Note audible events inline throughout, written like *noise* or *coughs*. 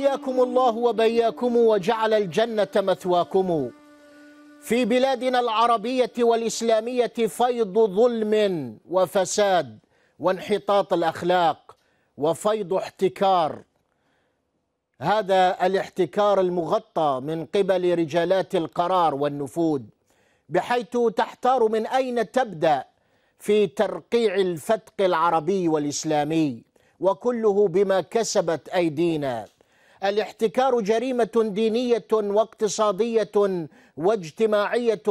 حياكم الله وبياكم وجعل الجنة مثواكم في بلادنا العربية والإسلامية فيض ظلم وفساد وانحطاط الأخلاق وفيض احتكار هذا الاحتكار المغطى من قبل رجالات القرار والنفوذ بحيث تحتار من أين تبدأ في ترقيع الفتق العربي والإسلامي وكله بما كسبت أيدينا الاحتكار جريمه دينيه واقتصاديه واجتماعيه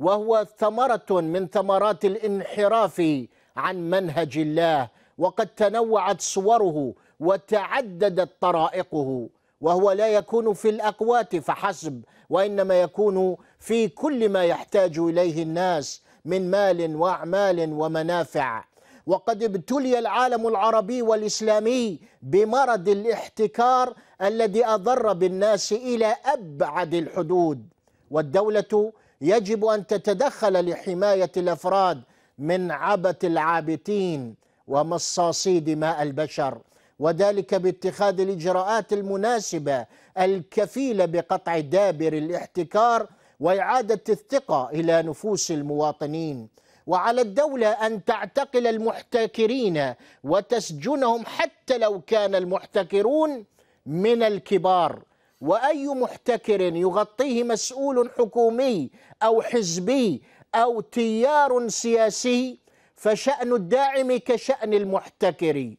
وهو ثمره من ثمرات الانحراف عن منهج الله وقد تنوعت صوره وتعددت طرائقه وهو لا يكون في الاقوات فحسب وانما يكون في كل ما يحتاج اليه الناس من مال واعمال ومنافع وقد ابتلي العالم العربي والإسلامي بمرض الاحتكار الذي أضر بالناس إلى أبعد الحدود والدولة يجب أن تتدخل لحماية الأفراد من عبث العابثين ومصاصي دماء البشر وذلك باتخاذ الإجراءات المناسبة الكفيلة بقطع دابر الاحتكار وإعادة الثقة إلى نفوس المواطنين وعلى الدولة أن تعتقل المحتكرين وتسجنهم حتى لو كان المحتكرون من الكبار وأي محتكر يغطيه مسؤول حكومي أو حزبي أو تيار سياسي فشأن الداعم كشأن المحتكر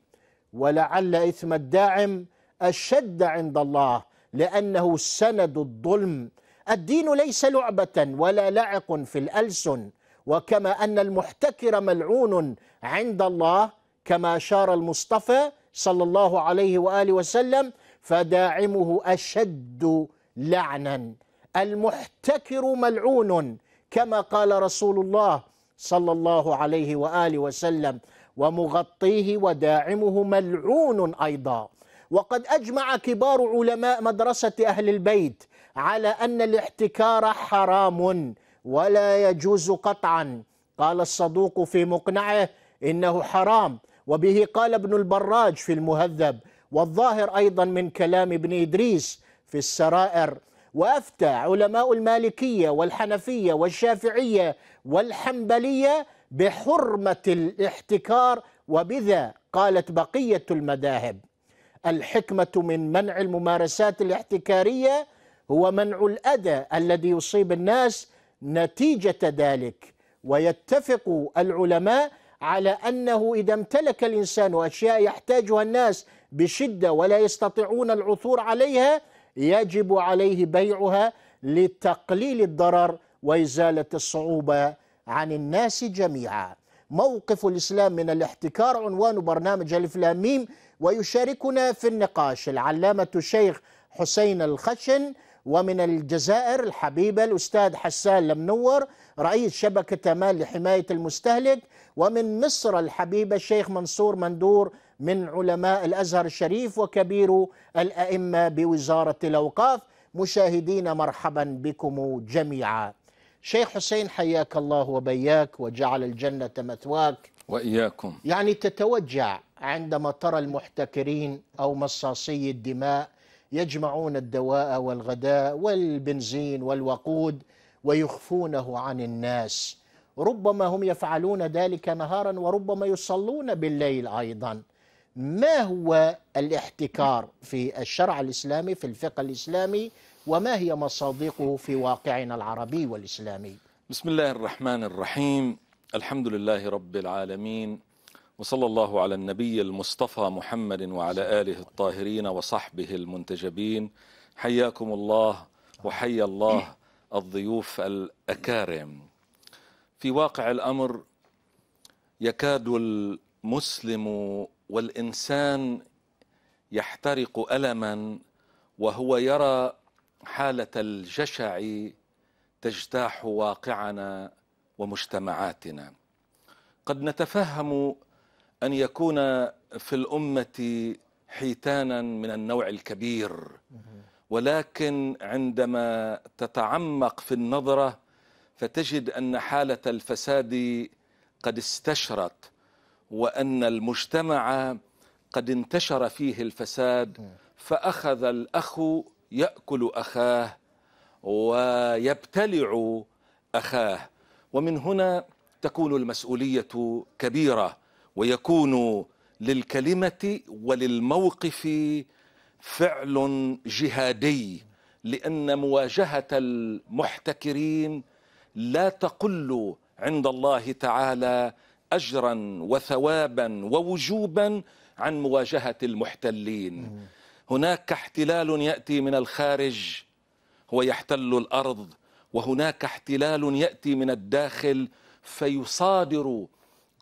ولعل إثم الداعم أشد عند الله لأنه سند الظلم الدين ليس لعبة ولا لعق في الألسن وكما أن المحتكر ملعون عند الله كما أشار المصطفى صلى الله عليه وآله وسلم فداعمه أشد لعنا المحتكر ملعون كما قال رسول الله صلى الله عليه وآله وسلم ومغطيه وداعمه ملعون أيضا وقد أجمع كبار علماء مدرسة أهل البيت على أن الاحتكار حرام ولا يجوز قطعا قال الصدوق في مقنعه انه حرام وبه قال ابن البراج في المهذب والظاهر ايضا من كلام ابن ادريس في السرائر وافتى علماء المالكيه والحنفيه والشافعيه والحنبليه بحرمه الاحتكار وبذا قالت بقيه المذاهب الحكمه من منع الممارسات الاحتكاريه هو منع الاذى الذي يصيب الناس نتيجه ذلك ويتفق العلماء على انه اذا امتلك الانسان اشياء يحتاجها الناس بشده ولا يستطيعون العثور عليها يجب عليه بيعها لتقليل الضرر وازاله الصعوبه عن الناس جميعا. موقف الاسلام من الاحتكار عنوان برنامج الف لام ويشاركنا في النقاش العلامه الشيخ حسين الخشن ومن الجزائر الحبيبة الأستاذ حسان لمنور رئيس شبكة أمان لحماية المستهلك ومن مصر الحبيبة الشيخ منصور مندور من علماء الأزهر الشريف وكبير الأئمة بوزارة الأوقاف مشاهدين مرحبا بكم جميعا شيخ حسين حياك الله وبياك وجعل الجنة مثواك وإياكم يعني تتوجع عندما ترى المحتكرين أو مصاصي الدماء يجمعون الدواء والغداء والبنزين والوقود ويخفونه عن الناس ربما هم يفعلون ذلك نهارا وربما يصلون بالليل ايضا ما هو الاحتكار في الشرع الاسلامي في الفقه الاسلامي وما هي مصادقه في واقعنا العربي والاسلامي بسم الله الرحمن الرحيم الحمد لله رب العالمين وصلى الله على النبي المصطفى محمد وعلى آله الطاهرين وصحبه المنتجبين حياكم الله وحيا الله الضيوف الأكارم في واقع الأمر يكاد المسلم والإنسان يحترق ألما وهو يرى حالة الجشع تجتاح واقعنا ومجتمعاتنا قد نتفهم أن يكون في الأمة حيتانا من النوع الكبير ولكن عندما تتعمق في النظرة فتجد أن حالة الفساد قد استشرت وأن المجتمع قد انتشر فيه الفساد فأخذ الأخ يأكل أخاه ويبتلع أخاه ومن هنا تكون المسؤولية كبيرة ويكون للكلمة وللموقف فعل جهادي لأن مواجهة المحتكرين لا تقل عند الله تعالى أجرا وثوابا ووجوبا عن مواجهة المحتلين هناك احتلال يأتي من الخارج هو يحتل الأرض وهناك احتلال يأتي من الداخل فيصادر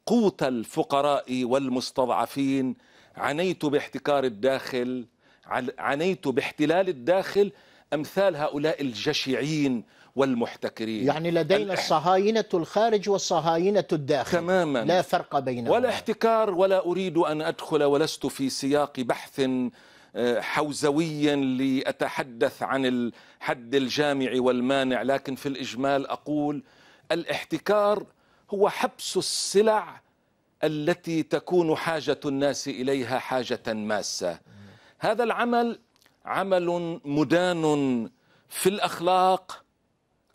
قوت الفقراء والمستضعفين عانيت باحتكار الداخل عانيت باحتلال الداخل امثال هؤلاء الجشعين والمحتكرين يعني لدينا الصهاينة الخارج والصهاينة الداخل تماما لا فرق بينهما ولا احتكار ولا أريد أن أدخل ولست في سياق بحث آه، حوزوي لأتحدث عن الحد الجامع والمانع لكن في الإجمال أقول الاحتكار هو حبس السلع التي تكون حاجة الناس إليها حاجة ماسة هذا العمل عمل مدان في الأخلاق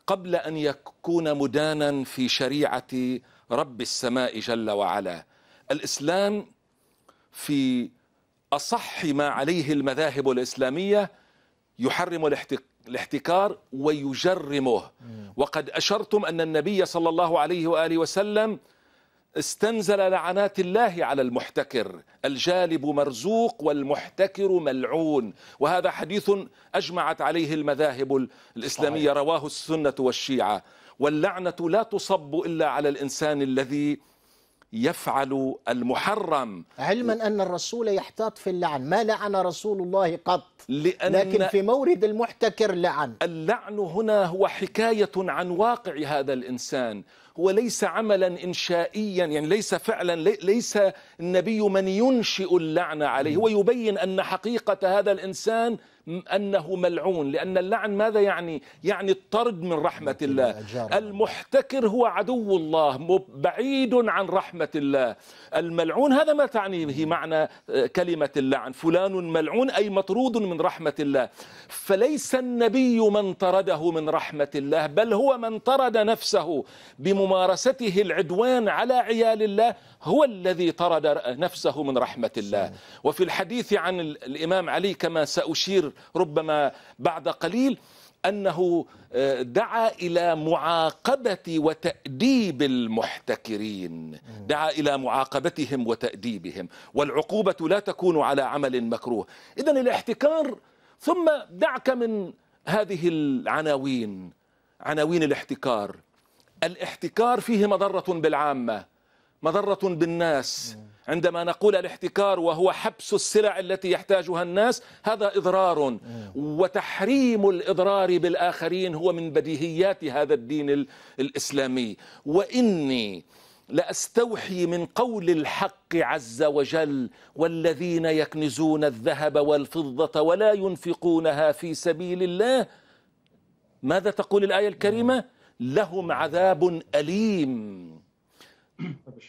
قبل أن يكون مدانا في شريعة رب السماء جل وعلا الإسلام في أصح ما عليه المذاهب الإسلامية يحرم الاحتكار الاحتكار ويجرمه وقد أشرتم أن النبي صلى الله عليه وآله وسلم استنزل لعنات الله على المحتكر الجالب مرزوق والمحتكر ملعون وهذا حديث أجمعت عليه المذاهب الإسلامية رواه السنة والشيعة واللعنة لا تصب إلا على الإنسان الذي يفعل المحرم علما أن الرسول يحتاط في اللعن ما لعن رسول الله قط لأن لكن في مورد المحتكر لعن اللعن هنا هو حكاية عن واقع هذا الإنسان هو ليس عملا إنشائيا يعني ليس فعلا ليس النبي من ينشئ اللعن عليه هو يبين أن حقيقة هذا الإنسان أنه ملعون لأن اللعن ماذا يعني يعني الطرد من رحمة الله المحتكر هو عدو الله بعيد عن رحمة الله الملعون هذا ما تعني به معنى آه، كلمة اللعن فلان ملعون أي مطرود من رحمة الله فليس النبي من طرده من رحمة الله بل هو من طرد نفسه بممارسته العدوان على عيال الله هو الذي طرد نفسه من رحمة الله وفي الحديث عن الإمام علي كما سأشير ربما بعد قليل أنه آه، دعا إلى معاقبة وتأديب المحتكرين دعا إلى معاقبتهم وتأديبهم والعقوبة لا تكون على عمل مكروه إذا الاحتكار ثم دعك من هذه العناوين عناوين الاحتكار الاحتكار فيه مضرة بالعامة مضرة بالناس عندما نقول الاحتكار وهو حبس السلع التي يحتاجها الناس هذا إضرار وتحريم الإضرار بالآخرين هو من بديهيات هذا الدين الإسلامي وإني لاستوحي من قول الحق عز وجل والذين يكنزون الذهب والفضه ولا ينفقونها في سبيل الله ماذا تقول الايه الكريمه لهم عذاب اليم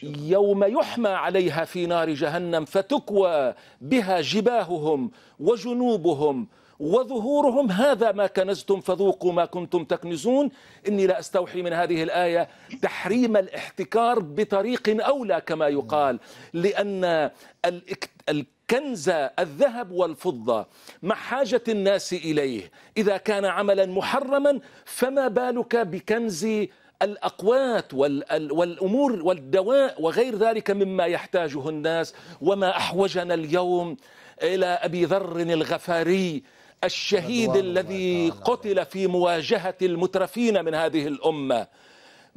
يوم يحمى عليها في نار جهنم فتكوى بها جباههم وجنوبهم وظهورهم هذا ما كنزتم فذوقوا ما كنتم تكنزون إني لا أستوحي من هذه الآية تحريم الاحتكار بطريق أولى كما يقال لأن الكنز الذهب والفضة مع حاجة الناس إليه إذا كان عملا محرما فما بالك بكنز الأقوات والأمور والدواء وغير ذلك مما يحتاجه الناس وما أحوجنا اليوم إلى أبي ذر الغفاري الشهيد الذي قتل في مواجهة المترفين من هذه الأمة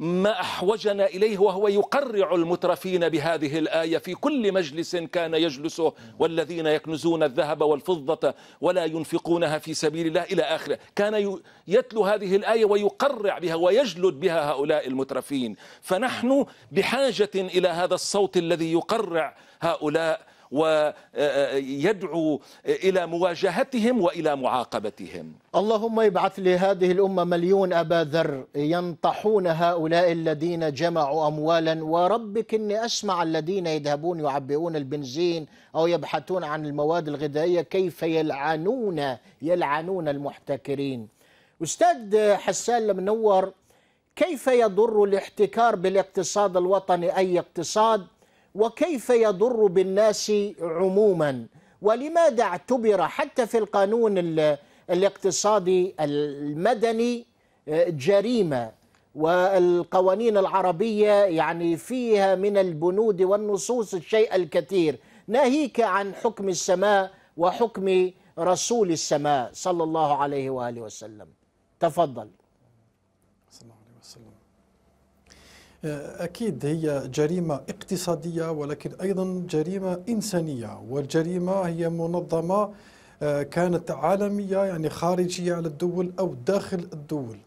ما أحوجنا إليه وهو يقرع المترفين بهذه الآية في كل مجلس كان يجلسه والذين يكنزون الذهب والفضة ولا ينفقونها في سبيل الله إلى آخره كان يتلو هذه الآية ويقرع بها ويجلد بها هؤلاء المترفين فنحن بحاجة إلى هذا الصوت الذي يقرع هؤلاء ويدعو إلى مواجهتهم وإلى معاقبتهم اللهم ابعث لهذه الأمة مليون أبا ذر ينطحون هؤلاء الذين جمعوا أموالا وربك إني أسمع الذين يذهبون يعبئون البنزين أو يبحثون عن المواد الغذائية كيف يلعنون يلعنون المحتكرين أستاذ حسان المنور كيف يضر الاحتكار بالاقتصاد الوطني أي اقتصاد وكيف يضر بالناس عموما ولماذا اعتبر حتى في القانون الاقتصادي المدني آه، جريمه والقوانين العربيه يعني فيها من البنود والنصوص الشيء الكثير ناهيك عن حكم السماء وحكم رسول السماء صلى الله عليه واله وسلم تفضل آه، أكيد هي جريمة اقتصادية ولكن أيضا جريمة إنسانية والجريمة هي منظمة آه، كانت عالمية يعني خارجية على الدول أو داخل الدول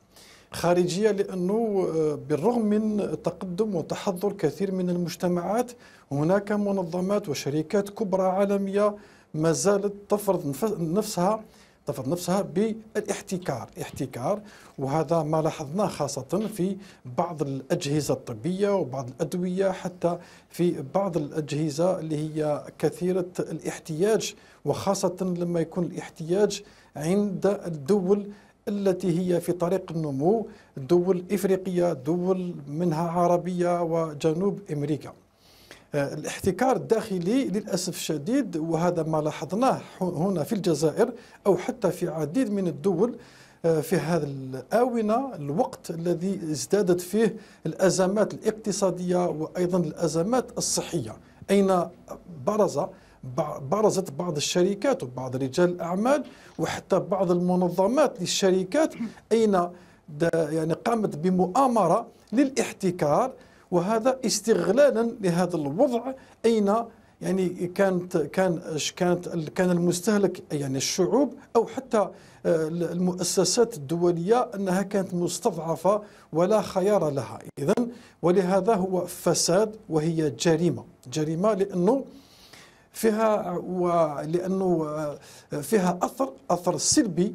خارجية لأنه آه، بالرغم من تقدم وتحضر كثير من المجتمعات هناك منظمات وشركات كبرى عالمية ما زالت تفرض نفسها تفض نفسها بالاحتكار احتكار وهذا ما لاحظناه خاصة في بعض الأجهزة الطبية وبعض الأدوية حتى في بعض الأجهزة اللي هي كثيرة الاحتياج وخاصة لما يكون الاحتياج عند الدول التي هي في طريق النمو دول إفريقية دول منها عربية وجنوب أمريكا آه، الاحتكار الداخلي للأسف الشديد وهذا ما لاحظناه هنا في الجزائر أو حتى في عديد من الدول آه، في هذا الآونة الوقت الذي ازدادت فيه الأزمات الاقتصادية وأيضا الأزمات الصحية أين برز برزت بعض الشركات وبعض رجال الأعمال وحتى بعض المنظمات للشركات أين يعني قامت بمؤامرة للاحتكار وهذا استغلالا لهذا الوضع أين يعني كانت كان كانت كان المستهلك يعني الشعوب او حتى آه، المؤسسات الدوليه انها كانت مستضعفه ولا خيار لها اذا ولهذا هو فساد وهي جريمه جريمه لانه فيها ولانه آه، فيها اثر اثر سلبي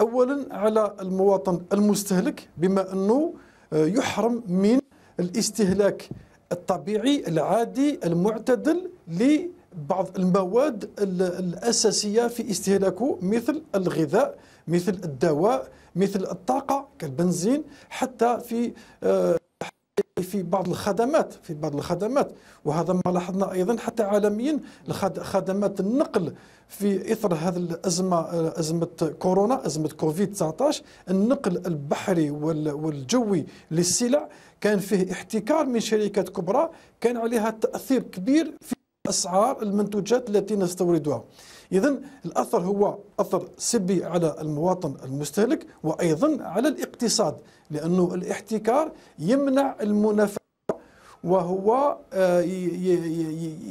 اولا على المواطن المستهلك بما انه آه، يحرم من الاستهلاك الطبيعي العادي المعتدل لبعض المواد الأساسية في استهلاكه مثل الغذاء مثل الدواء مثل الطاقة كالبنزين حتى في آه، في بعض الخدمات في بعض الخدمات وهذا ما لاحظنا ايضا حتى عالميا خدمات النقل في اثر هذه الازمه ازمه كورونا ازمه كوفيد 19 النقل البحري والجوي للسلع كان فيه احتكار من شركات كبرى كان عليها تاثير كبير في اسعار المنتوجات التي نستوردها اذا الاثر هو اثر سلبي على المواطن المستهلك وايضا على الاقتصاد لأنه الاحتكار يمنع المنافسة وهو آه،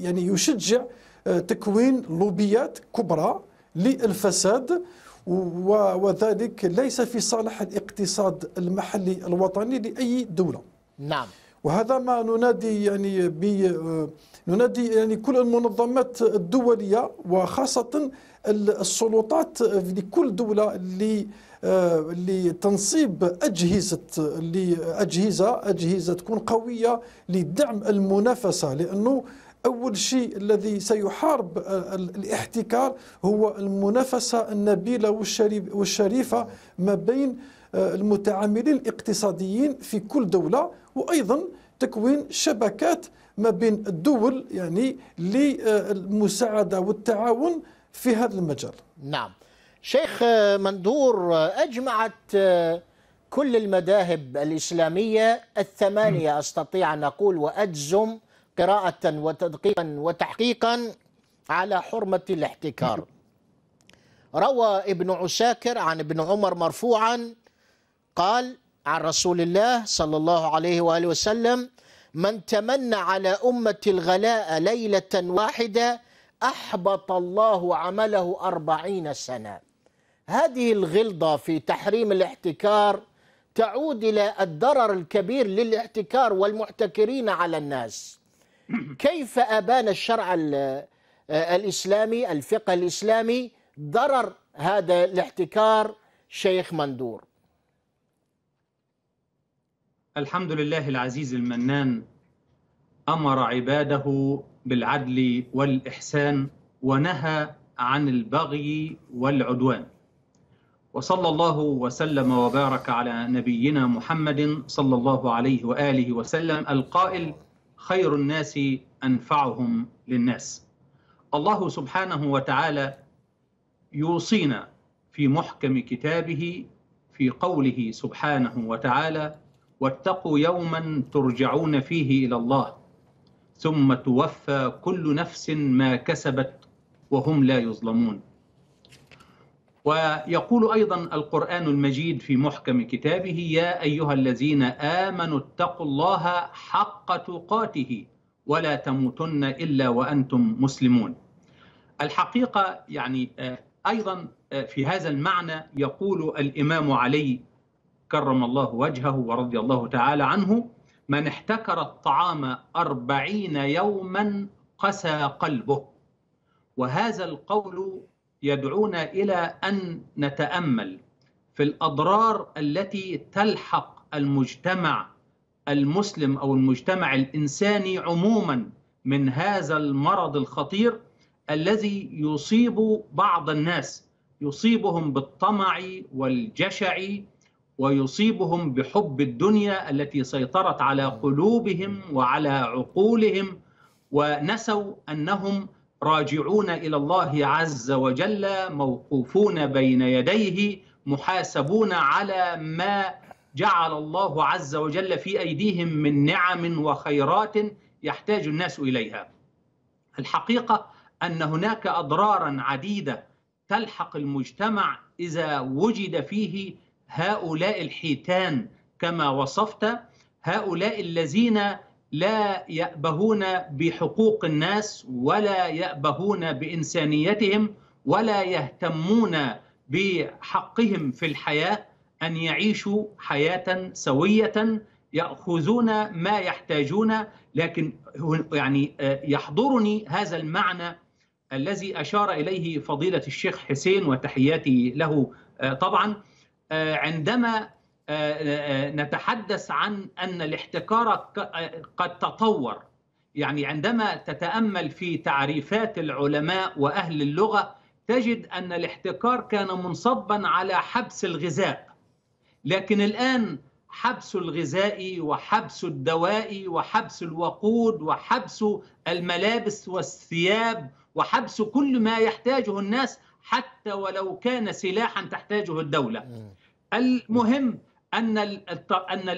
يعني يشجع آه، تكوين لوبيات كبرى للفساد وذلك ليس في صالح الاقتصاد المحلي الوطني لأي دولة نعم وهذا ما ننادي يعني ب آه، ننادي يعني كل المنظمات الدوليه وخاصه السلطات لكل دوله اللي آه، لتنصيب أجهزة لأجهزة أجهزة تكون قوية لدعم المنافسة لأنه أول شيء الذي سيحارب الاحتكار هو المنافسة النبيلة والشريفة ما بين آه، المتعاملين الاقتصاديين في كل دولة وأيضا تكوين شبكات ما بين الدول يعني للمساعدة والتعاون في هذا المجال نعم شيخ مندور أجمعت كل المذاهب الإسلامية الثمانية أستطيع أن أقول وأجزم قراءة وتدقيقا وتحقيقا على حرمة الاحتكار روى ابن عساكر عن ابن عمر مرفوعا قال عن رسول الله صلى الله عليه وآله وسلم من تمنى على أمة الغلاء ليلة واحدة أحبط الله عمله أربعين سنة هذه الغلظة في تحريم الاحتكار تعود إلى الضرر الكبير للاحتكار والمحتكرين على الناس كيف أبان الشرع الإسلامي الفقه الإسلامي ضرر هذا الاحتكار شيخ مندور الحمد لله العزيز المنان امر عباده بالعدل والاحسان ونهى عن البغي والعدوان وصلى الله وسلم وبارك على نبينا محمد صلى الله عليه واله وسلم القائل خير الناس انفعهم للناس. الله سبحانه وتعالى يوصينا في محكم كتابه في قوله سبحانه وتعالى: واتقوا يوما ترجعون فيه الى الله ثم توفى كل نفس ما كسبت وهم لا يظلمون. ويقول ايضا القران المجيد في محكم كتابه يا ايها الذين امنوا اتقوا الله حق تقاته ولا تموتن الا وانتم مسلمون. الحقيقه يعني آه، ايضا آه، في هذا المعنى يقول الامام علي كرم الله وجهه ورضي الله تعالى عنه من احتكر الطعام أربعين يوما قسى قلبه وهذا القول يدعونا الى ان نتامل في الاضرار التي تلحق المجتمع المسلم او المجتمع الانساني عموما من هذا المرض الخطير الذي يصيب بعض الناس يصيبهم بالطمع والجشع ويصيبهم بحب الدنيا التي سيطرت على قلوبهم وعلى عقولهم ونسوا انهم راجعون الى الله عز وجل موقوفون بين يديه محاسبون على ما جعل الله عز وجل في ايديهم من نعم وخيرات يحتاج الناس اليها. الحقيقه ان هناك اضرارا عديده تلحق المجتمع اذا وجد فيه هؤلاء الحيتان كما وصفت هؤلاء الذين لا يأبهون بحقوق الناس ولا يأبهون بإنسانيتهم ولا يهتمون بحقهم في الحياة أن يعيشوا حياة سوية يأخذون ما يحتاجون لكن يعني آه، يحضرني هذا المعنى الذي أشار إليه فضيلة الشيخ حسين وتحياتي له آه، طبعا آه، عندما آه، آه، نتحدث عن أن الاحتكار آه، قد تطور يعني عندما تتأمل في تعريفات العلماء وأهل اللغة تجد أن الاحتكار كان منصبا على حبس الغذاء لكن الآن حبس الغذاء وحبس الدواء وحبس الوقود وحبس الملابس والثياب وحبس كل ما يحتاجه الناس حتى ولو كان سلاحا تحتاجه الدولة المهم ان ان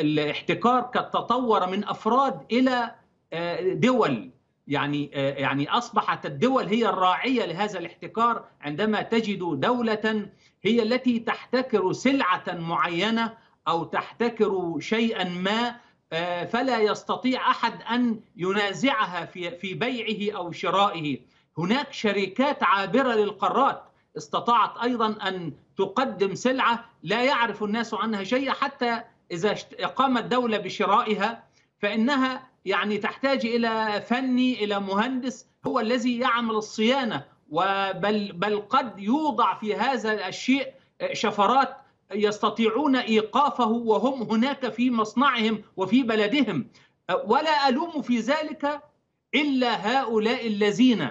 الاحتكار قد تطور من افراد الى آه، دول يعني آه، يعني اصبحت الدول هي الراعيه لهذا الاحتكار عندما تجد دوله هي التي تحتكر سلعه معينه او تحتكر شيئا ما آه، فلا يستطيع احد ان ينازعها في في بيعه او شرائه هناك شركات عابره للقارات استطاعت أيضا أن تقدم سلعة لا يعرف الناس عنها شيء حتى إذا قامت دولة بشرائها فإنها يعني تحتاج إلى فني إلى مهندس هو الذي يعمل الصيانة وبل بل قد يوضع في هذا الشيء شفرات يستطيعون ايقافه وهم هناك في مصنعهم وفي بلدهم ولا الوم في ذلك الا هؤلاء الذين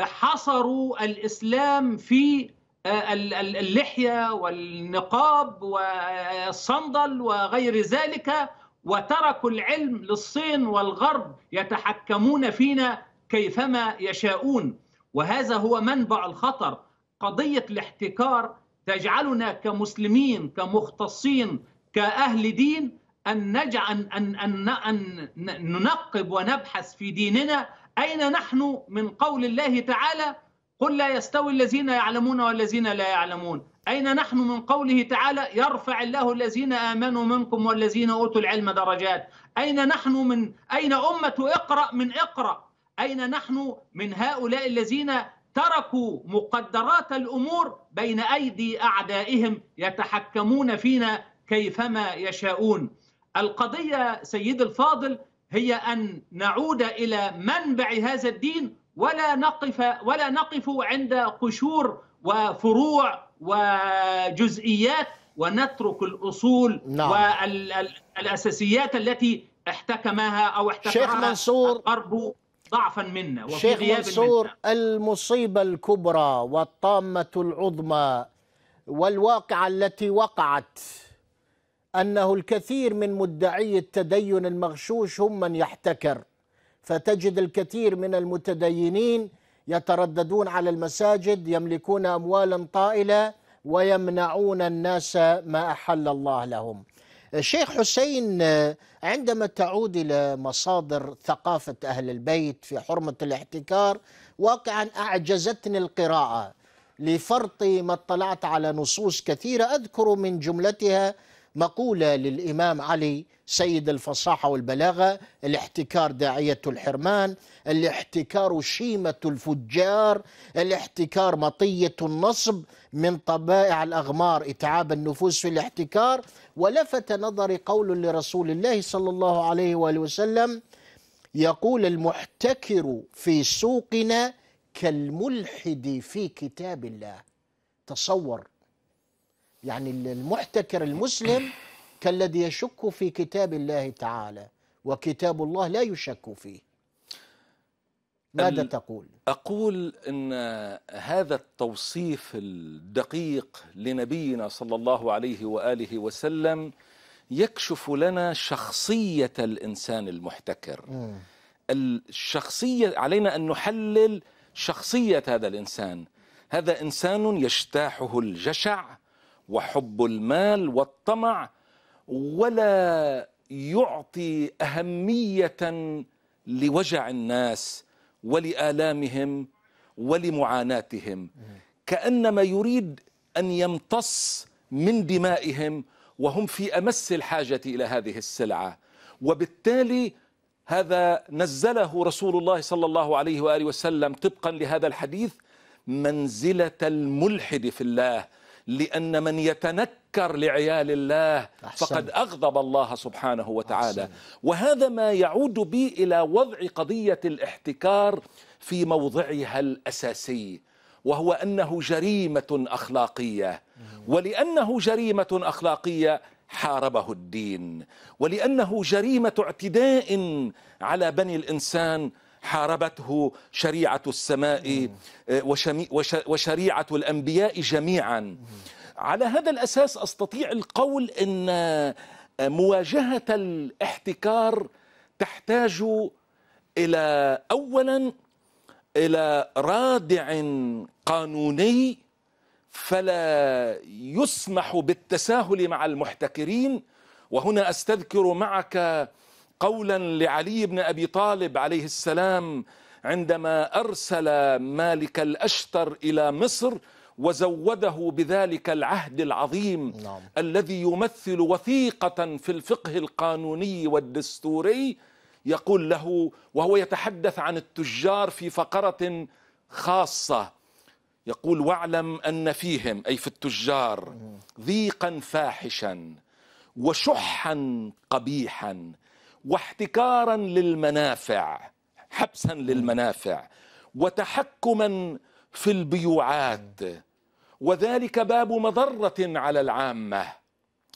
حصروا الاسلام في آه، اللحيه والنقاب والصندل وغير ذلك وتركوا العلم للصين والغرب يتحكمون فينا كيفما يشاءون وهذا هو منبع الخطر قضيه الاحتكار تجعلنا كمسلمين كمختصين كاهل دين ان نجعل ان ان ان ننقب ونبحث في ديننا أين نحن من قول الله تعالى قل لا يستوي الذين يعلمون والذين لا يعلمون أين نحن من قوله تعالى يرفع الله الذين آمنوا منكم والذين أوتوا العلم درجات أين نحن من أين أمة اقرأ من اقرأ أين نحن من هؤلاء الذين تركوا مقدرات الأمور بين أيدي أعدائهم يتحكمون فينا كيفما يشاءون القضية سيد الفاضل هي أن نعود إلى منبع هذا الدين ولا نقف ولا نقف عند قشور وفروع وجزئيات ونترك الأصول نعم. والأساسيات التي احتكمها أو احتكمها شيخ منصور الغرب ضعفا منا وفي شيخ منصور منا. المصيبة الكبرى والطامة العظمى والواقعة التي وقعت أنه الكثير من مدعي التدين المغشوش هم من يحتكر فتجد الكثير من المتدينين يترددون على المساجد يملكون أموالا طائلة ويمنعون الناس ما أحل الله لهم الشيخ حسين عندما تعود إلى مصادر ثقافة أهل البيت في حرمة الاحتكار واقعا أعجزتني القراءة لفرط ما اطلعت على نصوص كثيرة أذكر من جملتها مقولة للإمام علي سيد الفصاحة والبلاغة الاحتكار داعية الحرمان الاحتكار شيمة الفجار الاحتكار مطية النصب من طبائع الأغمار إتعاب النفوس في الاحتكار ولفت نظري قول لرسول الله صلى الله عليه وآله وسلم يقول المحتكر في سوقنا كالملحد في كتاب الله تصور يعني المحتكر المسلم *coughs* كالذي يشك في كتاب الله تعالى وكتاب الله لا يشك فيه ماذا تقول؟ أقول أن هذا التوصيف الدقيق لنبينا صلى الله عليه وآله وسلم يكشف لنا شخصية الإنسان المحتكر م. الشخصية علينا أن نحلل شخصية هذا الإنسان هذا إنسان يجتاحه الجشع وحب المال والطمع ولا يعطي اهميه لوجع الناس ولالامهم ولمعاناتهم كانما يريد ان يمتص من دمائهم وهم في امس الحاجه الى هذه السلعه وبالتالي هذا نزله رسول الله صلى الله عليه واله وسلم طبقا لهذا الحديث منزله الملحد في الله لأن من يتنكر لعيال الله أحسن. فقد أغضب الله سبحانه وتعالى أحسن. وهذا ما يعود بي إلى وضع قضية الاحتكار في موضعها الأساسي وهو أنه جريمة أخلاقية ولأنه جريمة أخلاقية حاربه الدين ولأنه جريمة اعتداء على بني الإنسان حاربته شريعة السماء آه، وشريعة الأنبياء جميعا على هذا الأساس أستطيع القول أن آه، مواجهة الاحتكار تحتاج إلى أولا إلى رادع قانوني فلا يسمح بالتساهل مع المحتكرين وهنا أستذكر معك قولا لعلي بن ابي طالب عليه السلام عندما ارسل مالك الاشتر الى مصر وزوده بذلك العهد العظيم نعم. الذي يمثل وثيقه في الفقه القانوني والدستوري يقول له وهو يتحدث عن التجار في فقره خاصه يقول واعلم ان فيهم اي في التجار ضيقا فاحشا وشحا قبيحا واحتكارا للمنافع حبسا للمنافع وتحكما في البيوعات وذلك باب مضرة على العامة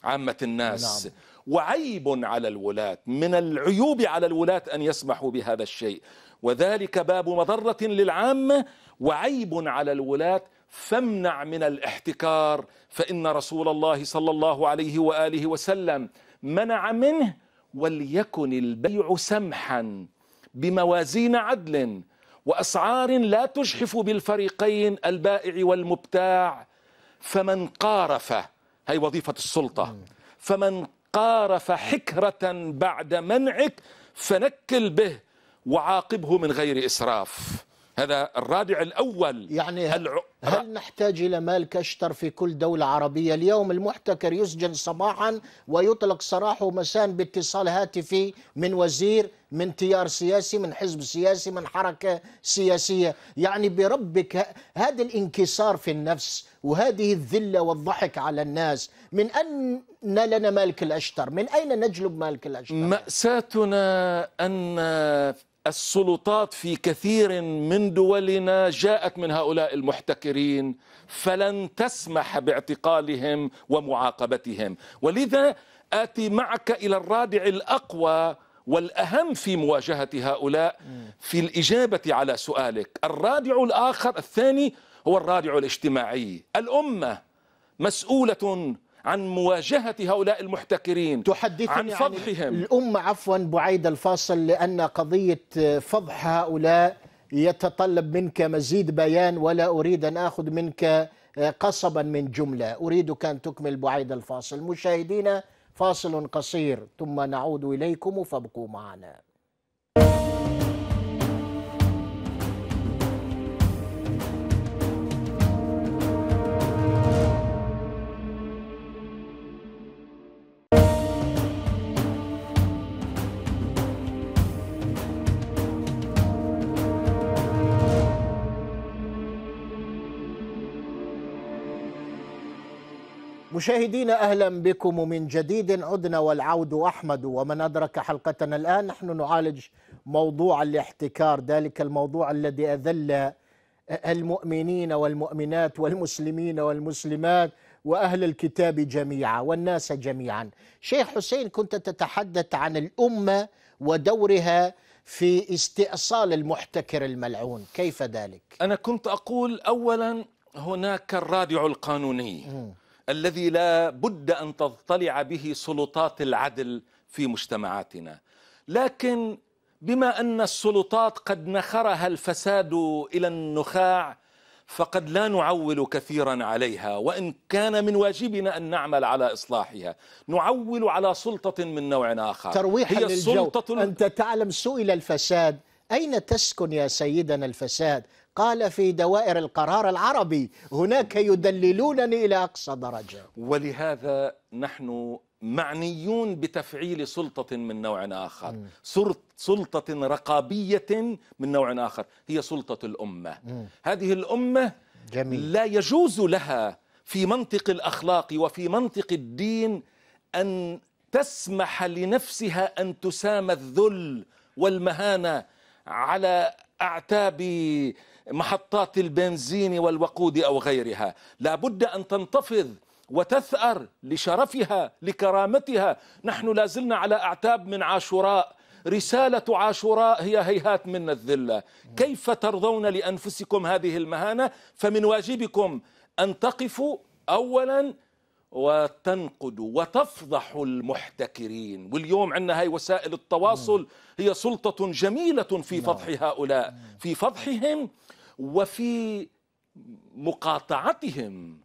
عامة الناس نعم. وعيب على الولاة من العيوب على الولاة أن يسمحوا بهذا الشيء وذلك باب مضرة للعامة وعيب على الولاة فامنع من الاحتكار فإن رسول الله صلى الله عليه وآله وسلم منع منه وليكن البيع سمحا بموازين عدل واسعار لا تجحف بالفريقين البائع والمبتاع فمن قارف هي وظيفه السلطه فمن قارف حكره بعد منعك فنكل به وعاقبه من غير اسراف هذا الرادع الاول يعني الع... هل آه. نحتاج إلى مال كشتر في كل دولة عربية اليوم المحتكر يسجن صباحا ويطلق سراحه مساء باتصال هاتفي من وزير من تيار سياسي من حزب سياسي من حركة سياسية يعني بربك هذا الانكسار في النفس وهذه الذلة والضحك على الناس من أن لنا مالك الأشتر من أين نجلب مالك الأشتر مأساتنا أن السلطات في كثير من دولنا جاءت من هؤلاء المحتكرين فلن تسمح باعتقالهم ومعاقبتهم ولذا آتي معك إلى الرادع الأقوى والأهم في مواجهة هؤلاء في الإجابة على سؤالك الرادع الآخر الثاني هو الرادع الاجتماعي الأمة مسؤولة عن مواجهة هؤلاء المحتكرين تحدثني عن فضحهم عن الأمة عفوا بعيد الفاصل لأن قضية فضح هؤلاء يتطلب منك مزيد بيان ولا أريد أن أخذ منك قصبا من جملة أريدك أن تكمل بعيد الفاصل مشاهدينا فاصل قصير ثم نعود إليكم فابقوا معنا مشاهدينا اهلا بكم من جديد عدنا والعود احمد ومن ادرك حلقتنا الان نحن نعالج موضوع الاحتكار ذلك الموضوع الذي اذل المؤمنين والمؤمنات والمسلمين والمسلمات واهل الكتاب جميعا والناس جميعا. شيخ حسين كنت تتحدث عن الامه ودورها في استئصال المحتكر الملعون، كيف ذلك؟ انا كنت اقول اولا هناك الرادع القانوني. م. الذي لا بد أن تضطلع به سلطات العدل في مجتمعاتنا لكن بما أن السلطات قد نخرها الفساد إلى النخاع فقد لا نعول كثيرا عليها وان كان من واجبنا ان نعمل على اصلاحها نعول على سلطه من نوع اخر ترويح هي للجو سلطة انت تعلم سئل الفساد اين تسكن يا سيدنا الفساد قال في دوائر القرار العربي هناك يدللونني إلى أقصى درجة ولهذا نحن معنيون بتفعيل سلطة من نوع آخر سلطة رقابية من نوع آخر هي سلطة الأمة هذه الأمة جميل. لا يجوز لها في منطق الأخلاق وفي منطق الدين أن تسمح لنفسها أن تسام الذل والمهانة على أعتاب محطات البنزين والوقود أو غيرها لا بد أن تنتفض وتثأر لشرفها لكرامتها نحن لازلنا على أعتاب من عاشوراء رسالة عاشوراء هي هيهات من الذلة كيف ترضون لأنفسكم هذه المهانة فمن واجبكم أن تقفوا أولا وتنقدوا وتفضحوا المحتكرين واليوم عندنا هاي وسائل التواصل هي سلطة جميلة في نعم. فضح هؤلاء في فضحهم وفي مقاطعتهم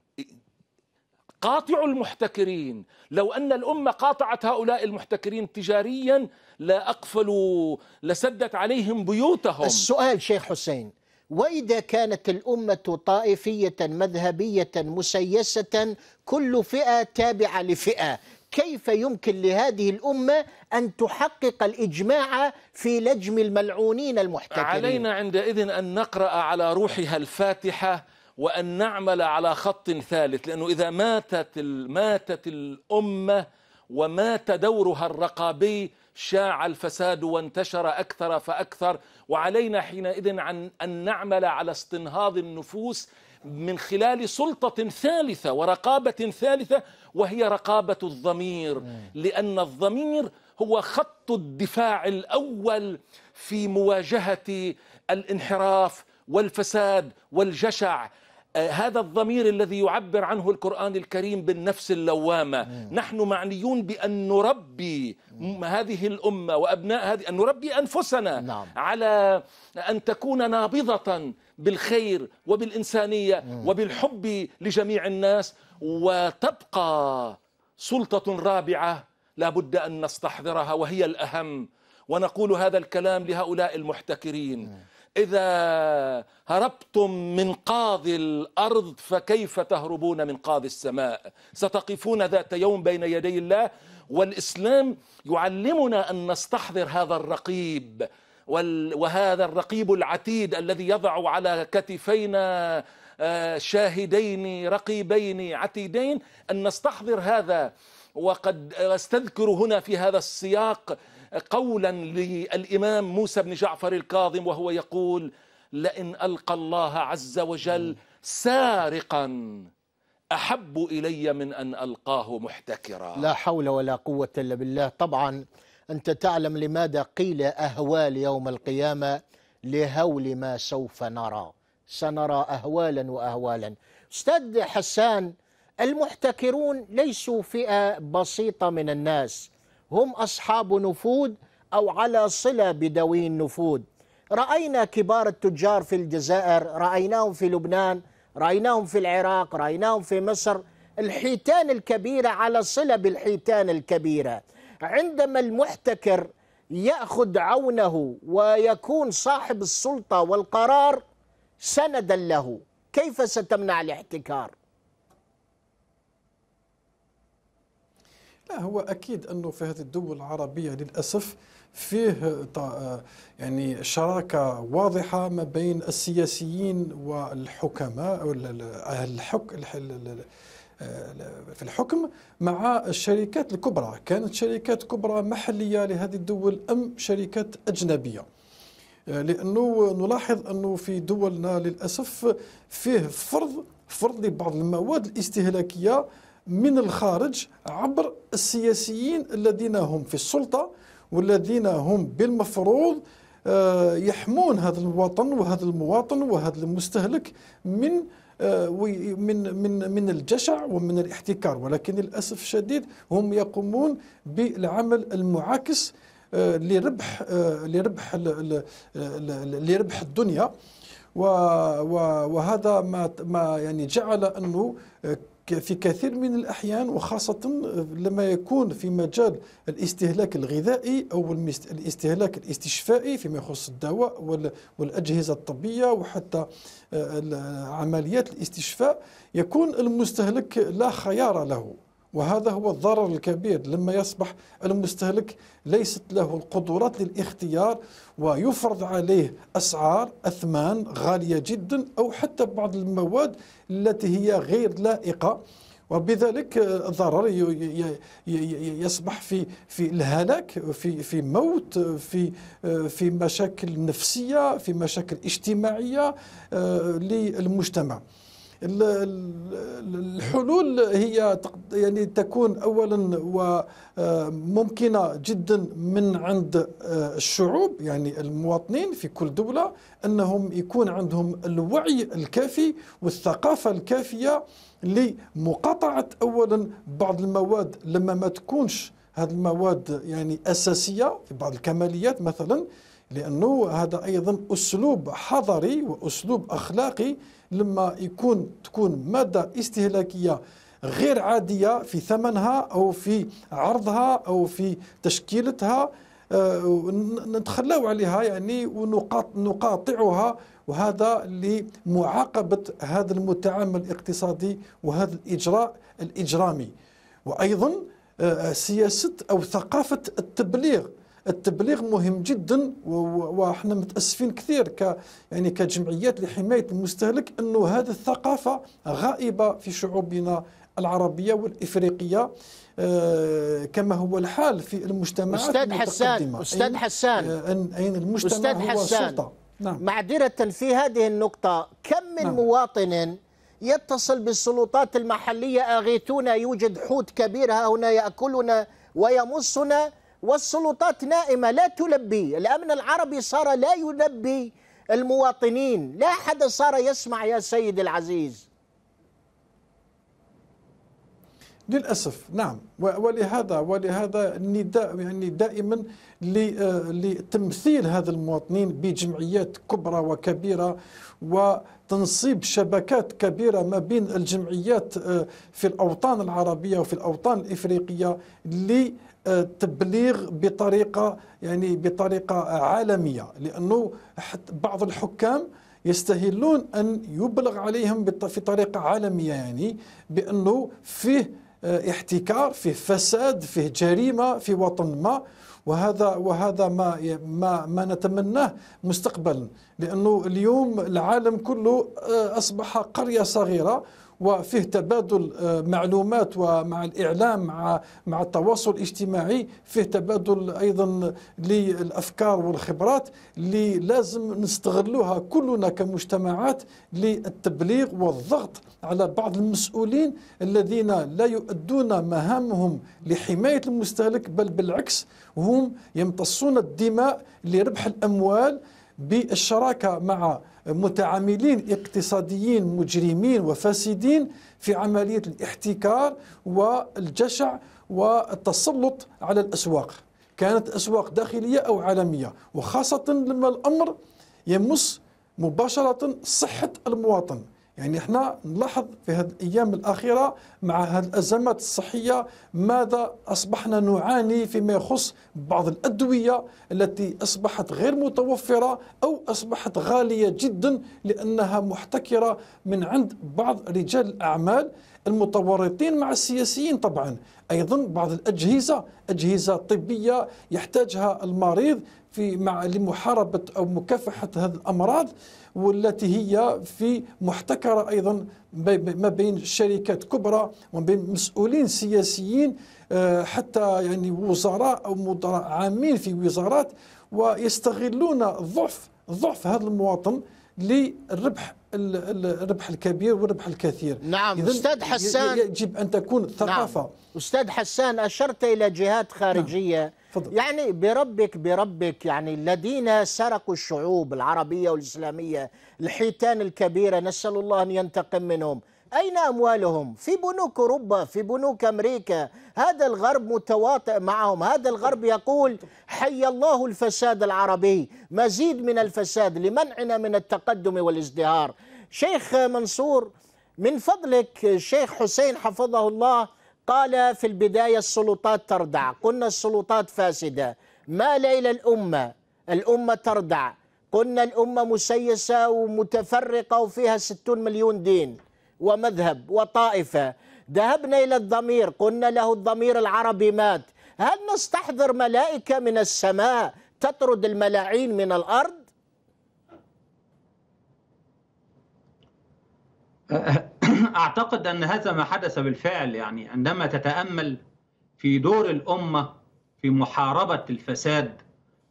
قاطع المحتكرين لو أن الأمة قاطعت هؤلاء المحتكرين تجاريا لا أقفلوا لسدت عليهم بيوتهم السؤال شيخ حسين وإذا كانت الأمة طائفية مذهبية مسيسة كل فئة تابعة لفئة كيف يمكن لهذه الأمة أن تحقق الإجماع في لجم الملعونين المحتكرين علينا عندئذ أن نقرأ على روحها الفاتحة وأن نعمل على خط ثالث لأنه إذا ماتت, ماتت الأمة ومات دورها الرقابي شاع الفساد وانتشر أكثر فأكثر وعلينا حينئذ عن أن نعمل على استنهاض النفوس من خلال سلطة ثالثة ورقابة ثالثة وهي رقابة الضمير لأن الضمير هو خط الدفاع الأول في مواجهة الانحراف والفساد والجشع هذا الضمير الذي يعبر عنه القرآن الكريم بالنفس اللوامة مم. نحن معنيون بأن نربي مم. هذه الأمة وأبناء هذه أن نربي أنفسنا نعم. على أن تكون نابضة بالخير وبالإنسانية مم. وبالحب لجميع الناس وتبقى سلطة رابعة لا بد أن نستحضرها وهي الأهم ونقول هذا الكلام لهؤلاء المحتكرين مم. إذا هربتم من قاضي الأرض فكيف تهربون من قاضي السماء ستقفون ذات يوم بين يدي الله والإسلام يعلمنا أن نستحضر هذا الرقيب وهذا الرقيب العتيد الذي يضع على كتفينا آه، شاهدين رقيبين عتيدين أن نستحضر هذا وقد استذكر هنا في هذا السياق قولا للإمام موسى بن جعفر الكاظم وهو يقول لئن ألقى الله عز وجل سارقا أحب إلي من أن ألقاه محتكرا لا حول ولا قوة إلا بالله طبعا أنت تعلم لماذا قيل أهوال يوم القيامة لهول ما سوف نرى سنرى أهوالا وأهوالا أستاذ حسان المحتكرون ليسوا فئة بسيطة من الناس هم أصحاب نفوذ أو على صلة بذوي النفوذ رأينا كبار التجار في الجزائر رأيناهم في لبنان رأيناهم في العراق رأيناهم في مصر الحيتان الكبيرة على صلة بالحيتان الكبيرة عندما المحتكر يأخذ عونه ويكون صاحب السلطة والقرار سندا له كيف ستمنع الاحتكار لا هو أكيد أنه في هذه الدول العربية للأسف فيه آه، آه، يعني شراكة واضحة ما بين السياسيين والحكماء أو الحك آه، في الحكم مع الشركات الكبرى كانت شركات كبرى محلية لهذه الدول أم شركات أجنبية لأنه نلاحظ أنه في دولنا للأسف فيه فرض فرض لبعض المواد الاستهلاكية من الخارج عبر السياسيين الذين هم في السلطة والذين هم بالمفروض آه، يحمون هذا الوطن وهذا المواطن وهذا المستهلك من آه، من من من الجشع ومن الاحتكار ولكن للاسف الشديد هم يقومون بالعمل المعاكس آه، لربح لربح لربح الدنيا وهذا ما ما يعني جعل انه في كثير من الأحيان وخاصة لما يكون في مجال الاستهلاك الغذائي أو الاستهلاك الاستشفائي فيما يخص الدواء والأجهزة الطبية وحتى آه، عمليات الاستشفاء يكون المستهلك لا خيار له وهذا هو الضرر الكبير لما يصبح المستهلك ليست له القدرات للاختيار ويفرض عليه اسعار اثمان غاليه جدا او حتى بعض المواد التي هي غير لائقه وبذلك الضرر يصبح في في الهلاك في في موت في في مشاكل نفسيه في مشاكل اجتماعيه آه، للمجتمع. الحلول هي يعني تكون اولا وممكنه آه، جدا من عند آه، الشعوب يعني المواطنين في كل دوله انهم يكون عندهم الوعي الكافي والثقافه الكافيه لمقاطعه اولا بعض المواد لما ما تكونش هذه المواد يعني اساسيه في بعض الكماليات مثلا لانه هذا ايضا اسلوب حضري واسلوب اخلاقي لما يكون تكون مادة استهلاكية غير عادية في ثمنها أو في عرضها أو في تشكيلتها آه، نتخلاو عليها يعني ونقاطعها وهذا لمعاقبة هذا المتعامل الاقتصادي وهذا الإجراء الإجرامي وأيضا آه، سياسة أو ثقافة التبليغ التبليغ مهم جدا وحنا متاسفين كثير ك يعني كجمعيات لحمايه المستهلك انه هذه الثقافه غائبه في شعوبنا العربيه والافريقيه آه، كما هو الحال في المجتمعات استاذ حسان استاذ حسان آه، أين, أين المجتمع استاذ هو حسان السلطه نعم. معذرة في هذه النقطة كم من نعم. مواطن يتصل بالسلطات المحلية اغيتونا يوجد حوت كبير ها هنا يأكلنا ويمصنا والسلطات نائمة لا تلبي الأمن العربي صار لا يلبي المواطنين لا أحد صار يسمع يا سيد العزيز للاسف نعم ولهذا ولهذا النداء يعني دائما آه، لتمثيل هذا المواطنين بجمعيات كبرى وكبيره وتنصيب شبكات كبيره ما بين الجمعيات آه، في الاوطان العربيه وفي الاوطان الافريقيه تبليغ بطريقه يعني بطريقه عالميه لانه حتى بعض الحكام يستهلون ان يبلغ عليهم في طريقه عالميه يعني بانه فيه آه، احتكار فيه فساد فيه جريمه في وطن ما وهذا وهذا ما ما ما نتمناه مستقبلا لانه اليوم العالم كله آه، اصبح قريه صغيره وفيه تبادل آه، معلومات ومع الإعلام مع, مع التواصل الاجتماعي فيه تبادل أيضا للأفكار والخبرات اللي لازم نستغلوها كلنا كمجتمعات للتبليغ والضغط على بعض المسؤولين الذين لا يؤدون مهامهم لحماية المستهلك بل بالعكس هم يمتصون الدماء لربح الأموال بالشراكه مع متعاملين اقتصاديين مجرمين وفاسدين في عمليه الاحتكار والجشع والتسلط على الاسواق كانت اسواق داخليه او عالميه وخاصه لما الامر يمس مباشره صحه المواطن يعني احنا نلاحظ في هذه الايام الاخيره مع هذه الازمات الصحيه ماذا اصبحنا نعاني فيما يخص بعض الادويه التي اصبحت غير متوفره او اصبحت غاليه جدا لانها محتكره من عند بعض رجال الاعمال المتورطين مع السياسيين طبعا ايضا بعض الاجهزه اجهزه طبيه يحتاجها المريض في مع لمحاربة أو مكافحة هذه الأمراض والتي هي في محتكرة أيضا ما بين شركات كبرى وما بين مسؤولين سياسيين آه، حتى يعني وزراء أو مدراء عامين في وزارات ويستغلون ضعف ضعف هذا المواطن للربح الربح الكبير والربح الكثير نعم أستاذ حسان يجب أن تكون نعم، ثقافه نعم. أستاذ حسان أشرت إلى جهات خارجية نعم. تفضل. يعني بربك بربك يعني الذين سرقوا الشعوب العربية والإسلامية الحيتان الكبيرة نسأل الله أن ينتقم منهم أين أموالهم؟ في بنوك أوروبا في بنوك أمريكا هذا الغرب متواطئ معهم هذا الغرب يقول حي الله الفساد العربي مزيد من الفساد لمنعنا من التقدم والازدهار شيخ منصور من فضلك شيخ حسين حفظه الله قال في البداية السلطات تردع قلنا السلطات فاسدة ما ليل الأمة الأمة تردع قلنا الأمة مسيسة ومتفرقة وفيها 60 مليون دين ومذهب وطائفة ذهبنا إلى الضمير قلنا له الضمير العربي مات هل نستحضر ملائكة من السماء تطرد الملاعين من الأرض؟ *laughs* أعتقد أن هذا ما حدث بالفعل يعني عندما تتأمل في دور الأمة في محاربة الفساد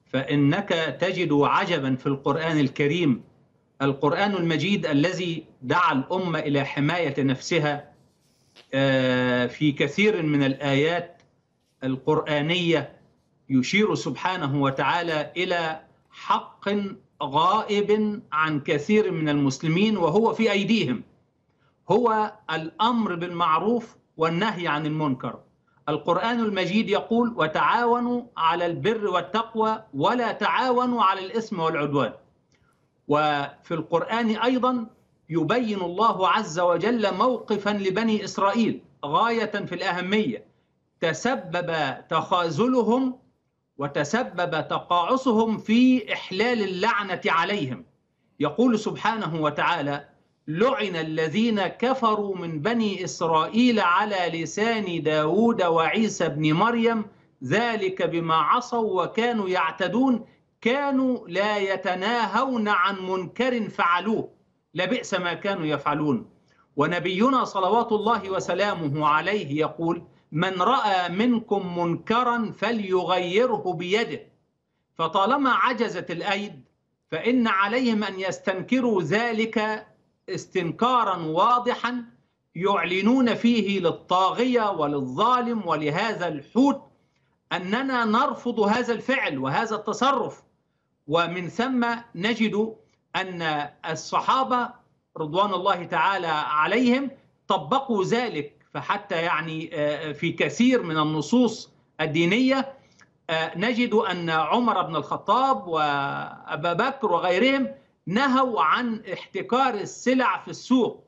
فإنك تجد عجبا في القرآن الكريم القرآن المجيد الذي دعا الأمة إلى حماية نفسها آه، في كثير من الآيات القرآنية يشير سبحانه وتعالى إلى حق غائب عن كثير من المسلمين وهو في أيديهم هو الامر بالمعروف والنهي عن المنكر القران المجيد يقول وتعاونوا على البر والتقوى ولا تعاونوا على الاثم والعدوان وفي القران ايضا يبين الله عز وجل موقفا لبني اسرائيل غايه في الاهميه تسبب تخاذلهم وتسبب تقاعسهم في احلال اللعنه عليهم يقول سبحانه وتعالى لعن الذين كفروا من بني إسرائيل على لسان داود وعيسى بن مريم ذلك بما عصوا وكانوا يعتدون كانوا لا يتناهون عن منكر فعلوه لبئس ما كانوا يفعلون ونبينا صلوات الله وسلامه عليه يقول من رأى منكم منكرا فليغيره بيده فطالما عجزت الأيد فإن عليهم أن يستنكروا ذلك استنكارا واضحا يعلنون فيه للطاغيه وللظالم ولهذا الحوت اننا نرفض هذا الفعل وهذا التصرف ومن ثم نجد ان الصحابه رضوان الله تعالى عليهم طبقوا ذلك فحتى يعني آه، في كثير من النصوص الدينيه آه، نجد ان عمر بن الخطاب وابا بكر وغيرهم نهوا عن احتكار السلع في السوق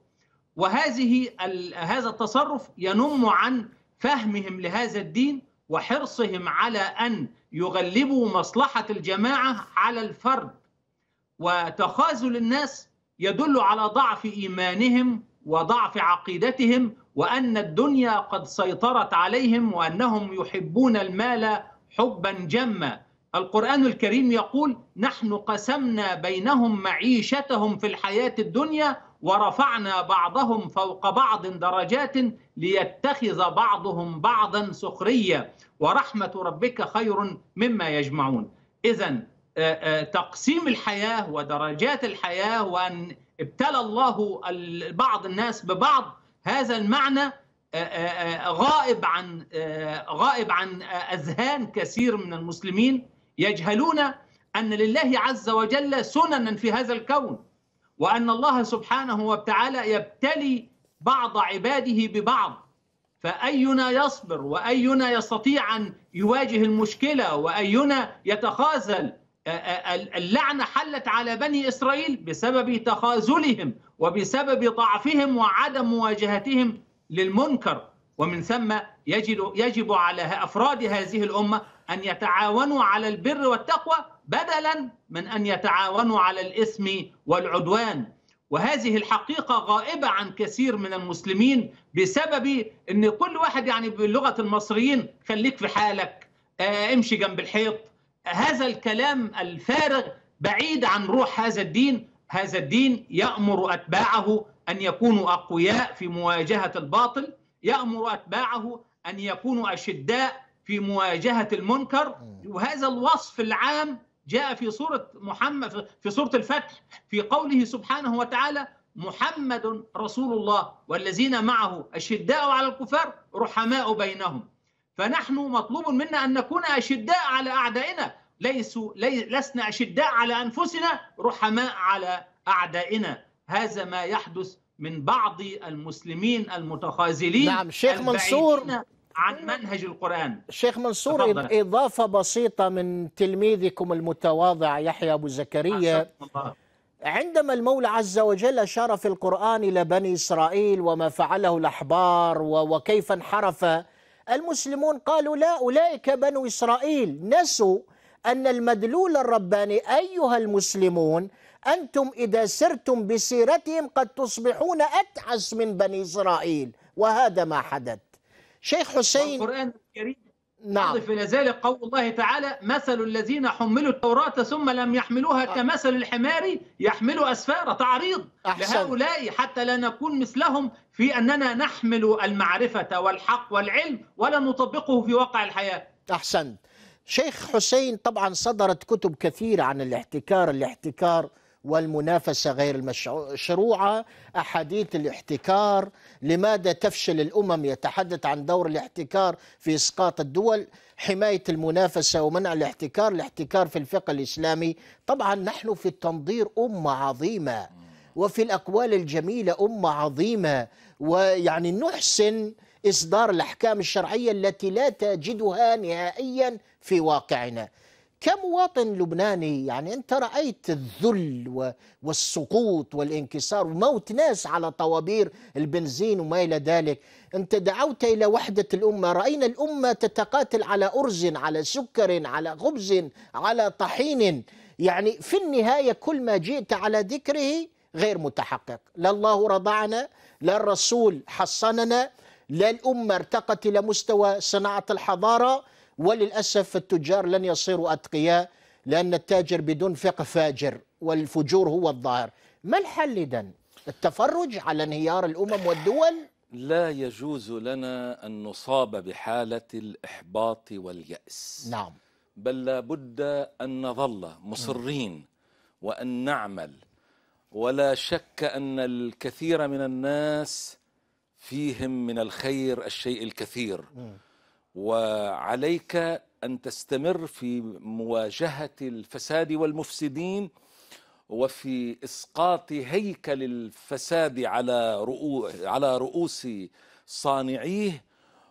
وهذه هذا التصرف ينم عن فهمهم لهذا الدين وحرصهم على ان يغلبوا مصلحه الجماعه على الفرد وتخاذل الناس يدل على ضعف ايمانهم وضعف عقيدتهم وان الدنيا قد سيطرت عليهم وانهم يحبون المال حبا جما القرآن الكريم يقول نحن قسمنا بينهم معيشتهم في الحياة الدنيا ورفعنا بعضهم فوق بعض درجات ليتخذ بعضهم بعضا سخريا ورحمة ربك خير مما يجمعون إذا آه، آه، تقسيم الحياة ودرجات الحياة وأن ابتلى الله بعض الناس ببعض هذا المعنى آه، غائب عن غائب عن اذهان كثير من المسلمين يجهلون أن لله عز وجل سننا في هذا الكون وأن الله سبحانه وتعالى يبتلي بعض عباده ببعض فأينا يصبر وأينا يستطيع أن يواجه المشكلة وأينا يتخاذل اللعنة حلت على بني إسرائيل بسبب تخاذلهم وبسبب ضعفهم وعدم مواجهتهم للمنكر ومن ثم يجب على أفراد هذه الأمة أن يتعاونوا على البر والتقوى بدلا من أن يتعاونوا على الإثم والعدوان وهذه الحقيقة غائبة عن كثير من المسلمين بسبب أن كل واحد يعني بلغة المصريين خليك في حالك آه، امشي جنب الحيط هذا الكلام الفارغ بعيد عن روح هذا الدين هذا الدين يأمر أتباعه أن يكونوا أقوياء في مواجهة الباطل يأمر أتباعه أن يكونوا أشداء في مواجهه المنكر وهذا الوصف العام جاء في سوره محمد في سوره الفتح في قوله سبحانه وتعالى محمد رسول الله والذين معه اشداء على الكفار رحماء بينهم فنحن مطلوب منا ان نكون اشداء على اعدائنا ليسوا لي لسنا اشداء على انفسنا رحماء على اعدائنا هذا ما يحدث من بعض المسلمين المتخاذلين نعم شيخ منصور عن منهج القرآن شيخ منصور تفضل. إضافة بسيطة من تلميذكم المتواضع يحيى أبو زكريا عندما المولى عز وجل أشار في القرآن إلى بني إسرائيل وما فعله الأحبار وكيف انحرف المسلمون قالوا لا أولئك بنو إسرائيل نسوا أن المدلول الرباني أيها المسلمون أنتم إذا سرتم بسيرتهم قد تصبحون أتعس من بني إسرائيل وهذا ما حدث شيخ حسين القرآن الكريم نعم أضف إلى ذلك قول الله تعالى مثل الذين حملوا التوراة ثم لم يحملوها آه. كمثل الحمار يحمل اسفار تعريض أحسن. لهؤلاء حتى لا نكون مثلهم في أننا نحمل المعرفة والحق والعلم ولا نطبقه في واقع الحياة أحسنت شيخ حسين طبعا صدرت كتب كثيرة عن الاحتكار الاحتكار والمنافسة غير المشروعة أحاديث الاحتكار لماذا تفشل الأمم يتحدث عن دور الاحتكار في إسقاط الدول حماية المنافسة ومنع الاحتكار الاحتكار في الفقه الإسلامي طبعا نحن في التنظير أمة عظيمة وفي الأقوال الجميلة أمة عظيمة ويعني نحسن إصدار الأحكام الشرعية التي لا تجدها نهائيا في واقعنا كمواطن لبناني يعني أنت رأيت الذل والسقوط والانكسار وموت ناس على طوابير البنزين وما إلى ذلك أنت دعوت إلى وحدة الأمة رأينا الأمة تتقاتل على أرز على سكر على خبز على طحين يعني في النهاية كل ما جئت على ذكره غير متحقق لا الله رضعنا لا الرسول حصننا لا الأمة ارتقت إلى مستوى صناعة الحضارة وللأسف التجار لن يصيروا أتقياء لأن التاجر بدون فقه فاجر والفجور هو الظاهر ما الحل إذن؟ التفرج على انهيار الأمم والدول؟ لا يجوز لنا أن نصاب بحالة الإحباط واليأس نعم بل لابد أن نظل مصرين وأن نعمل ولا شك أن الكثير من الناس فيهم من الخير الشيء الكثير م. وعليك أن تستمر في مواجهة الفساد والمفسدين وفي إسقاط هيكل الفساد على على رؤوس صانعيه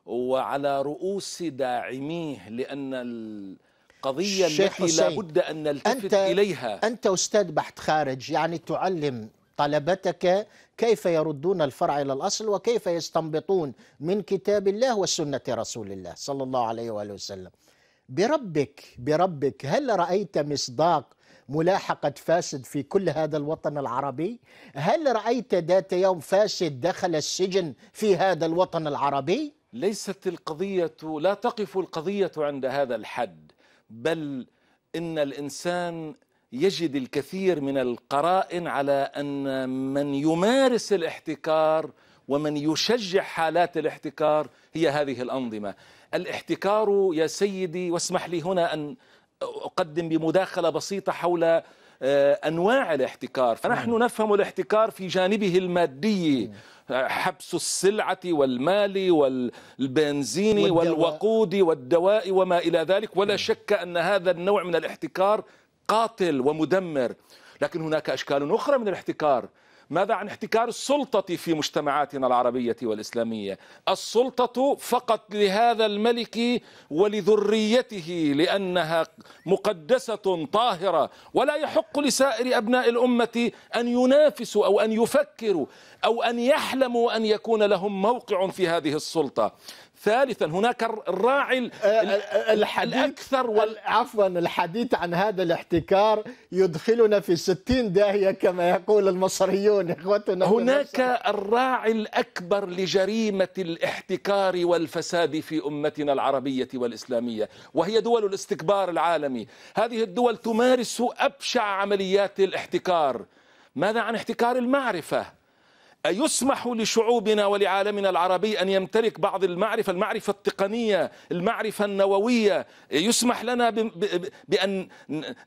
وعلى رؤوس داعميه لأن القضية التي لا بد أن نلتفت أنت إليها أنت أستاذ بحث خارج يعني تعلم طلبتك كيف يردون الفرع إلى الأصل وكيف يستنبطون من كتاب الله وسنة رسول الله صلى الله عليه وآله وسلم بربك بربك هل رأيت مصداق ملاحقة فاسد في كل هذا الوطن العربي؟ هل رأيت ذات يوم فاسد دخل السجن في هذا الوطن العربي؟ ليست القضية لا تقف القضية عند هذا الحد بل إن الإنسان يجد الكثير من القرائن على ان من يمارس الاحتكار ومن يشجع حالات الاحتكار هي هذه الانظمه. الاحتكار يا سيدي واسمح لي هنا ان اقدم بمداخله بسيطه حول آه، انواع الاحتكار، نعم. فنحن نفهم الاحتكار في جانبه المادي حبس السلعة والمال والبنزين والوقود والدواء وما إلى ذلك ولا نعم. شك أن هذا النوع من الاحتكار قاتل ومدمر لكن هناك أشكال أخرى من الاحتكار ماذا عن احتكار السلطة في مجتمعاتنا العربية والإسلامية السلطة فقط لهذا الملك ولذريته لأنها مقدسة طاهرة ولا يحق لسائر أبناء الأمة أن ينافسوا أو أن يفكروا أو أن يحلموا أن يكون لهم موقع في هذه السلطة ثالثا هناك الراعي آه، آه، آه، الاكثر وال... عفوا الحديث عن هذا الاحتكار يدخلنا في ستين داهيه كما يقول المصريون اخوتنا هناك الراعي الاكبر لجريمه الاحتكار والفساد في امتنا العربيه والاسلاميه وهي دول الاستكبار العالمي هذه الدول تمارس ابشع عمليات الاحتكار ماذا عن احتكار المعرفه أيسمح لشعوبنا ولعالمنا العربي أن يمتلك بعض المعرفة المعرفة التقنية المعرفة النووية يسمح لنا بأن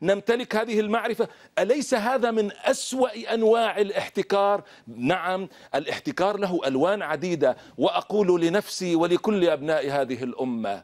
نمتلك هذه المعرفة أليس هذا من أسوأ أنواع الاحتكار نعم الاحتكار له ألوان عديدة وأقول لنفسي ولكل أبناء هذه الأمة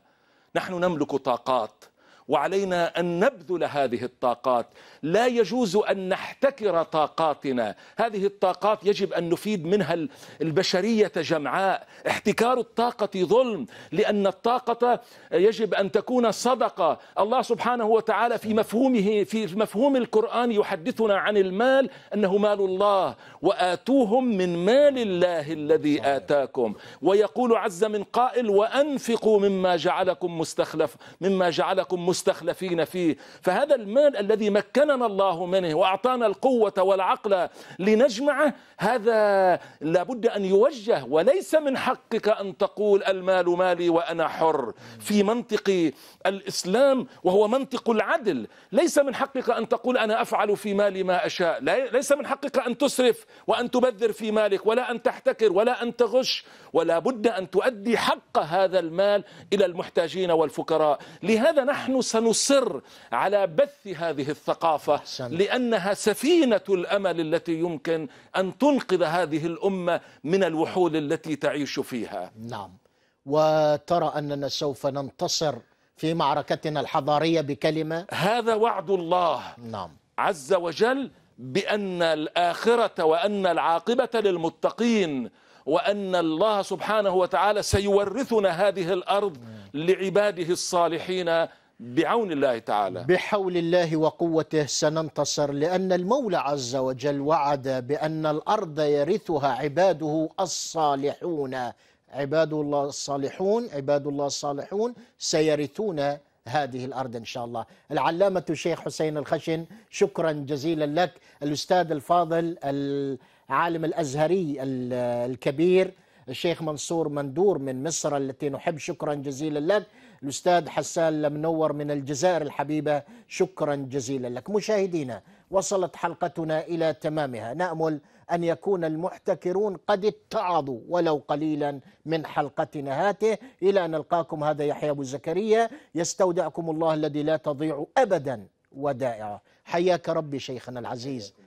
نحن نملك طاقات وعلينا أن نبذل هذه الطاقات لا يجوز أن نحتكر طاقاتنا هذه الطاقات يجب أن نفيد منها البشرية جمعاء احتكار الطاقة ظلم لأن الطاقة يجب أن تكون صدقة الله سبحانه وتعالى في مفهومه في مفهوم القرآن يحدثنا عن المال أنه مال الله وآتوهم من مال الله الذي آتاكم ويقول عز من قائل وأنفقوا مما جعلكم مستخلف مما جعلكم مستخلف مستخلفين فيه فهذا المال الذي مكننا الله منه وأعطانا القوة والعقل لنجمعه هذا لابد أن يوجه وليس من حقك أن تقول المال مالي وأنا حر في منطق الإسلام وهو منطق العدل ليس من حقك أن تقول أنا أفعل في مالي ما أشاء ليس من حقك أن تسرف وأن تبذر في مالك ولا أن تحتكر ولا أن تغش ولا بد أن تؤدي حق هذا المال إلى المحتاجين والفقراء لهذا نحن سنصر على بث هذه الثقافة لأنها سفينة الأمل التي يمكن أن تنقذ هذه الأمة من الوحول التي تعيش فيها نعم وترى أننا سوف ننتصر في معركتنا الحضارية بكلمة هذا وعد الله نعم عز وجل بأن الآخرة وأن العاقبة للمتقين وأن الله سبحانه وتعالى سيورثنا هذه الأرض نعم. لعباده الصالحين بعون الله تعالى بحول الله وقوته سننتصر لأن المولى عز وجل وعد بأن الأرض يرثها عباده الصالحون عباد الله الصالحون عباد الله الصالحون سيرثون هذه الأرض إن شاء الله العلامة الشيخ حسين الخشن شكرا جزيلا لك الأستاذ الفاضل العالم الأزهري الكبير الشيخ منصور مندور من مصر التي نحب شكرا جزيلا لك الأستاذ حسان المنور من الجزائر الحبيبة شكرا جزيلا لك مشاهدينا وصلت حلقتنا إلى تمامها نأمل أن يكون المحتكرون قد اتعظوا ولو قليلا من حلقتنا هاته إلى أن نلقاكم هذا يحيى أبو زكريا يستودعكم الله الذي لا تضيع أبدا ودائعه حياك ربي شيخنا العزيز